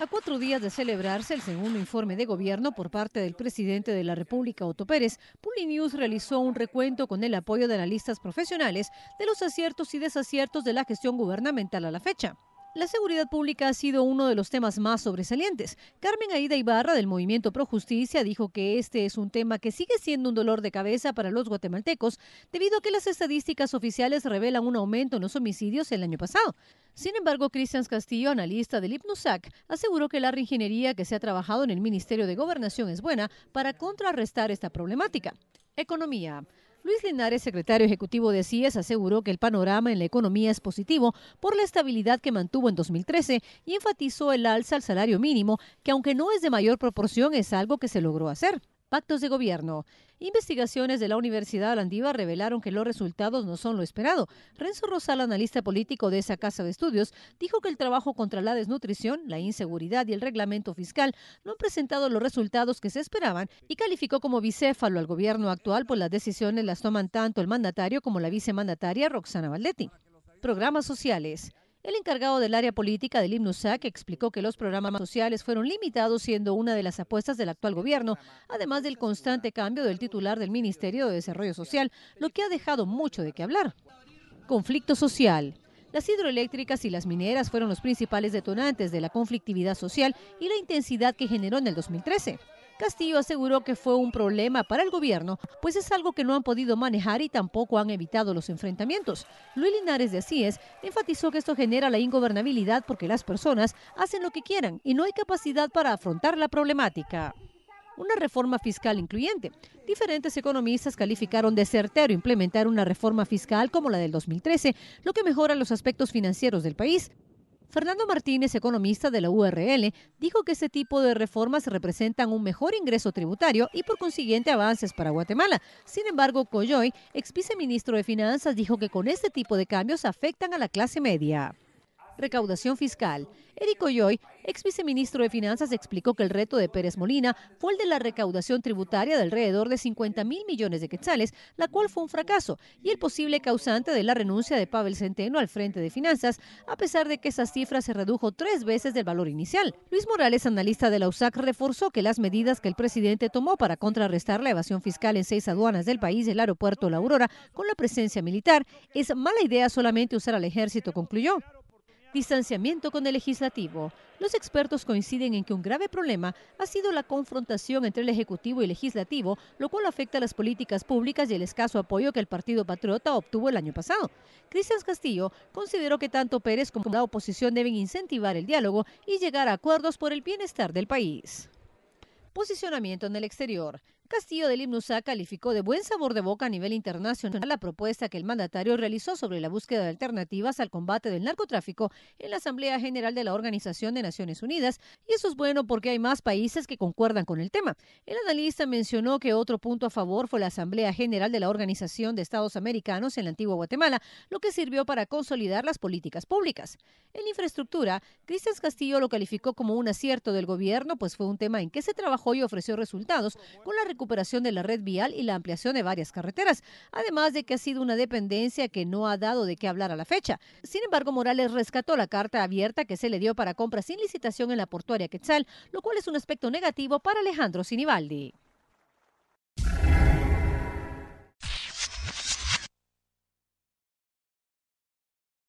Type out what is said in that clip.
A cuatro días de celebrarse el segundo informe de gobierno por parte del presidente de la República, Otto Pérez, Pulinews realizó un recuento con el apoyo de analistas profesionales de los aciertos y desaciertos de la gestión gubernamental a la fecha. La seguridad pública ha sido uno de los temas más sobresalientes. Carmen Aida Ibarra del Movimiento Pro Justicia dijo que este es un tema que sigue siendo un dolor de cabeza para los guatemaltecos debido a que las estadísticas oficiales revelan un aumento en los homicidios el año pasado. Sin embargo, Cristian Castillo, analista del IPNUSAC, aseguró que la reingeniería que se ha trabajado en el Ministerio de Gobernación es buena para contrarrestar esta problemática. Economía. Luis Linares, secretario ejecutivo de CIES, aseguró que el panorama en la economía es positivo por la estabilidad que mantuvo en 2013 y enfatizó el alza al salario mínimo, que aunque no es de mayor proporción, es algo que se logró hacer actos de gobierno. Investigaciones de la Universidad de revelaron que los resultados no son lo esperado. Renzo Rosal, analista político de esa casa de estudios, dijo que el trabajo contra la desnutrición, la inseguridad y el reglamento fiscal no han presentado los resultados que se esperaban y calificó como bicéfalo al gobierno actual, por las decisiones las toman tanto el mandatario como la vicemandataria Roxana Valdetti. Programas sociales. El encargado del área política del IMNUSAC explicó que los programas sociales fueron limitados siendo una de las apuestas del actual gobierno, además del constante cambio del titular del Ministerio de Desarrollo Social, lo que ha dejado mucho de qué hablar. Conflicto social. Las hidroeléctricas y las mineras fueron los principales detonantes de la conflictividad social y la intensidad que generó en el 2013. Castillo aseguró que fue un problema para el gobierno, pues es algo que no han podido manejar y tampoco han evitado los enfrentamientos. Luis Linares de Asíes enfatizó que esto genera la ingobernabilidad porque las personas hacen lo que quieran y no hay capacidad para afrontar la problemática una reforma fiscal incluyente. Diferentes economistas calificaron de certero implementar una reforma fiscal como la del 2013, lo que mejora los aspectos financieros del país. Fernando Martínez, economista de la URL, dijo que este tipo de reformas representan un mejor ingreso tributario y por consiguiente avances para Guatemala. Sin embargo, Coyoy, ex viceministro de Finanzas, dijo que con este tipo de cambios afectan a la clase media recaudación fiscal. Eric Yoy, ex viceministro de Finanzas, explicó que el reto de Pérez Molina fue el de la recaudación tributaria de alrededor de 50 mil millones de quetzales, la cual fue un fracaso y el posible causante de la renuncia de Pavel Centeno al frente de Finanzas, a pesar de que esas cifras se redujo tres veces del valor inicial. Luis Morales, analista de la USAC, reforzó que las medidas que el presidente tomó para contrarrestar la evasión fiscal en seis aduanas del país el aeropuerto La Aurora con la presencia militar es mala idea solamente usar al ejército, concluyó. Distanciamiento con el legislativo. Los expertos coinciden en que un grave problema ha sido la confrontación entre el Ejecutivo y el Legislativo, lo cual afecta a las políticas públicas y el escaso apoyo que el Partido Patriota obtuvo el año pasado. Cristian Castillo consideró que tanto Pérez como la oposición deben incentivar el diálogo y llegar a acuerdos por el bienestar del país. Posicionamiento en el exterior. Castillo del Limnusa calificó de buen sabor de boca a nivel internacional la propuesta que el mandatario realizó sobre la búsqueda de alternativas al combate del narcotráfico en la Asamblea General de la Organización de Naciones Unidas, y eso es bueno porque hay más países que concuerdan con el tema. El analista mencionó que otro punto a favor fue la Asamblea General de la Organización de Estados Americanos en la antigua Guatemala, lo que sirvió para consolidar las políticas públicas. En infraestructura, Cristian Castillo lo calificó como un acierto del gobierno, pues fue un tema en que se trabajó y ofreció resultados con la recuperación recuperación de la red vial y la ampliación de varias carreteras, además de que ha sido una dependencia que no ha dado de qué hablar a la fecha. Sin embargo, Morales rescató la carta abierta que se le dio para compra sin licitación en la portuaria Quetzal, lo cual es un aspecto negativo para Alejandro Sinibaldi.